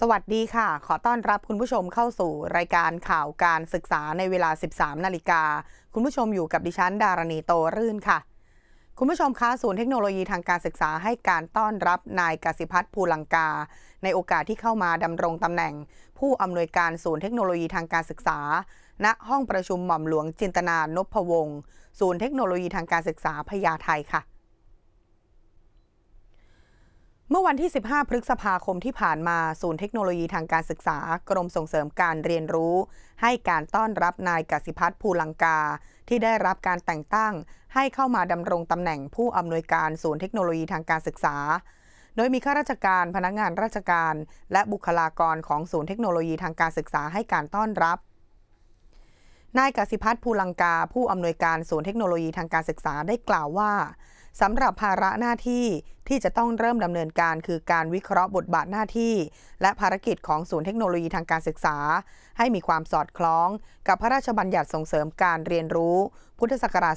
สวัสดีค่ะ ขอต้อนรับคุณผู้ชมเข้าสู่รายการข่าวการศึกษาในเวลา 13นาฬิกา คุณผู้ชมอยู่กับดิฉันดารณีโตรื่นค่ะ คุณผู้ชมคะศูนย์เทคโนโลยีทางการศึกษาให้การต้อนรับนายกสิพัฒน์ภูลังกา ในโอกาสที่เข้ามาดำรงตำแหน่ง ผู้อำนวยการศูนย์เทคโนโลยีทางการศึกษา ณห้องประชุมหม่อมหลวงจินตนานพวงศ์ศูนย์เทคโนโลยีทางการศึกษาพญาไทค่ะเมื่อวันที่ 15 พฤษภาคมที่ผ่านมาศูนย์เทคโนโลยีทางการศึกษากรมส่งเสริมการเรียนรู้ ให้การต้อนรับนายกสิพัฒน์ภูลังกา ที่ได้รับการแต่งตั้ง ให้เข้ามาดำรงตำแหน่งผู้อำนวยการศูนย์เทคโนโลยีทางการศึกษา โดยมีข้าราชการพนักงานราชการ และบุคลากรของศูนย์เทคโนโลยีทางการศึกษาให้การต้อนรับ นายกสิพัฒน์ภูลังกา ผู้อำนวยการศูนย์เทคโนโลยีทางการศึกษาได้กล่าวว่าสำหรับภาระหน้าที่ที่จะต้องเริ่มดำเนินการคือการวิเคราะห์บทบาทหน้าที่และภารกิจของศูนย์เทคโนโลยีทางการศึกษา ให้มีความสอดคล้องกับพระราชบัญญัติส่งเสริมการเรียนรู้ พุทธศักราช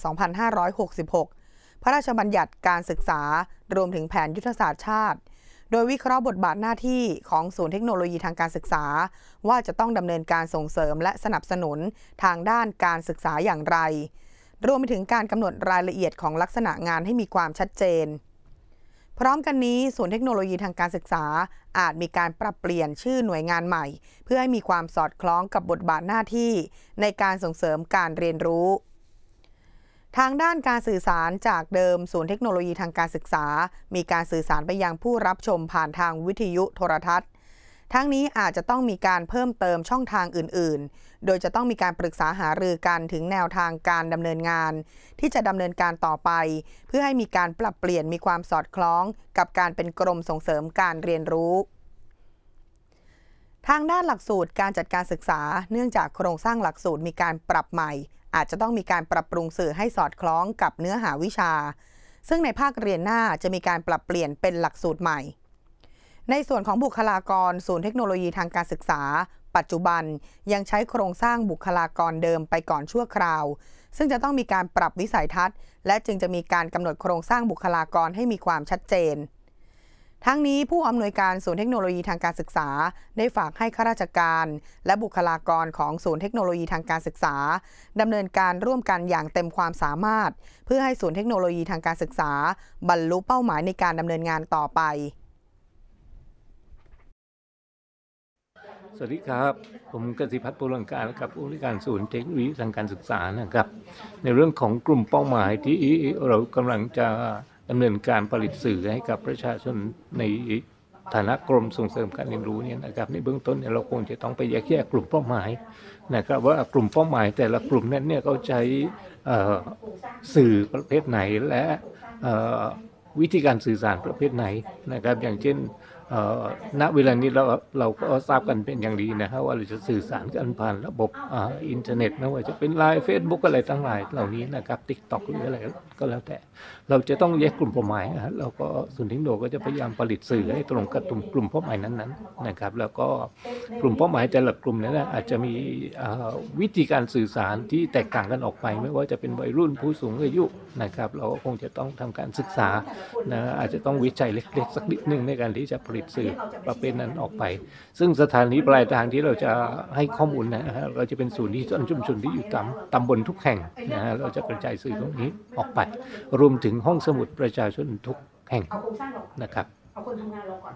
2566 พระราชบัญญัติการศึกษารวมถึงแผนยุทธศาสตร์ชาติ โดยวิเคราะห์บทบาทหน้าที่ของศูนย์เทคโนโลยีทางการศึกษา ว่าจะต้องดำเนินการส่งเสริมและสนับสนุนทางด้านการศึกษาอย่างไรรวมไปถึงการกำหนดรายละเอียดของลักษณะงานให้มีความชัดเจน พร้อมกันนี้ศูนย์เทคโนโลยีทางการศึกษาอาจมีการปรับเปลี่ยนชื่อหน่วยงานใหม่ เพื่อให้มีความสอดคล้องกับบทบาทหน้าที่ ในการส่งเสริมการเรียนรู้ ทางด้านการสื่อสารจากเดิม ศูนย์เทคโนโลยีทางการศึกษา มีการสื่อสารไปยังผู้รับชมผ่านทางวิทยุโทรทัศน์ทั้งนี้อาจจะต้องมีการเพิ่มเติมช่องทางอื่น ๆ โดยจะต้องมีการปรึกษาหารือกันถึงแนวทางการดำเนินงาน ที่จะดำเนินการต่อไป เพื่อให้มีการปรับเปลี่ยนมีความสอดคล้อง กับการเป็นกรมส่งเสริมการเรียนรู้ ทางด้านหลักสูตรการจัดการศึกษา เนื่องจากโครงสร้างหลักสูตรมีการปรับใหม่ อาจจะต้องมีการปรับปรุงสื่อให้สอดคล้องกับเนื้อหาวิชา ซึ่งในภาคเรียนหน้าจะมีการปรับเปลี่ยนเป็นหลักสูตรใหม่ในส่วนของบุคลากรศูนย์เทคโนโลยีทางการศึกษา ปัจจุบันยังใช้โครงสร้างบุคลากรเดิมไปก่อนชั่วคราว ซึ่งจะต้องมีการปรับวิสัยทัศน์ และจึงจะมีการกำหนดโครงสร้างบุคลากรให้มีความชัดเจน ทั้งนี้ผู้อำนวยการศูนย์เทคโนโลยีทางการศึกษาได้ฝากให้ข้าราชการ และบุคลากรของศูนย์เทคโนโลยีทางการศึกษาดำเนินการร่วมกันอย่างเต็มความสามารถ เพื่อให้ศูนย์เทคโนโลยีทางการศึกษา บรรลุเป้าหมายในการดำเนินงานต่อไปสวัสดีครับผมกสิพัฒน์ปุรังการกับผู้บริการศูนย์เทคโนโลยีทางการศึกษานะครับในเรื่องของกลุ่มเป้าหมายที่เรากำลังจะดำเนินการผลิตสื่อให้กับประชาชนในฐานะกรมส่งเสริมการเรียนรู้เนี่ยนะครับในเบื้องต้นเนี่ยเราคงจะต้องไปแยกแยะกลุ่มเป้าหมายนะครับว่ากลุ่มเป้าหมาย แต่ละกลุ่มนั้นเนี่ยเขาใช้สื่อประเภทไหนและวิธีการสื่อสารประเภทไหนนะครับ อย่างเช่นณเวลานี้เราเราก็ทราบกันเป็นอย่างดีนะครับว่าเราจะสื่อสารกันผ่านระบบอินเทอร์เน็ตไม่ว่าจะเป็นไลน์เฟซบุ๊กอะไรต่างหลายเหล่านี้นะครับติ๊กต็อกหรืออะไรก็แล้วแต่เราจะต้องแยกกลุ่มเป้าหมายนะเราก็สวนทิงโดก็จะพยายามผลิตสื่อให้ตรงกับกลุ่มเป้าหมายนั้นๆนะครับแล้วก็กลุ่มเป้าหมายแต่ละกลุ่มนั้นอาจจะมีวิธีการสื่อสารที่แตกต่างกันออกไป ไม่ว่าจะเป็นวัยรุ่นผู้สูงอายุนะครับเราก็คงจะต้องทำการศึกษานะอาจจะต้องวิจัยเล็กๆสักนิดนึงในการที่จะผลิลิตสื่อประเภทนั้นออกไป ซึ่งสถานีปลายทางที่เราจะให้ข้อมูลนะฮะเราจะเป็นศูนย์ที่ชุมชนที่อยู่ตามตำบลทุกแห่งนะฮะเราจะกระจายสื่อตรงนี้ออกไป รวมถึงห้องสมุดประชาชนทุกแห่งนะครับเอาคนทำงานเราก่อน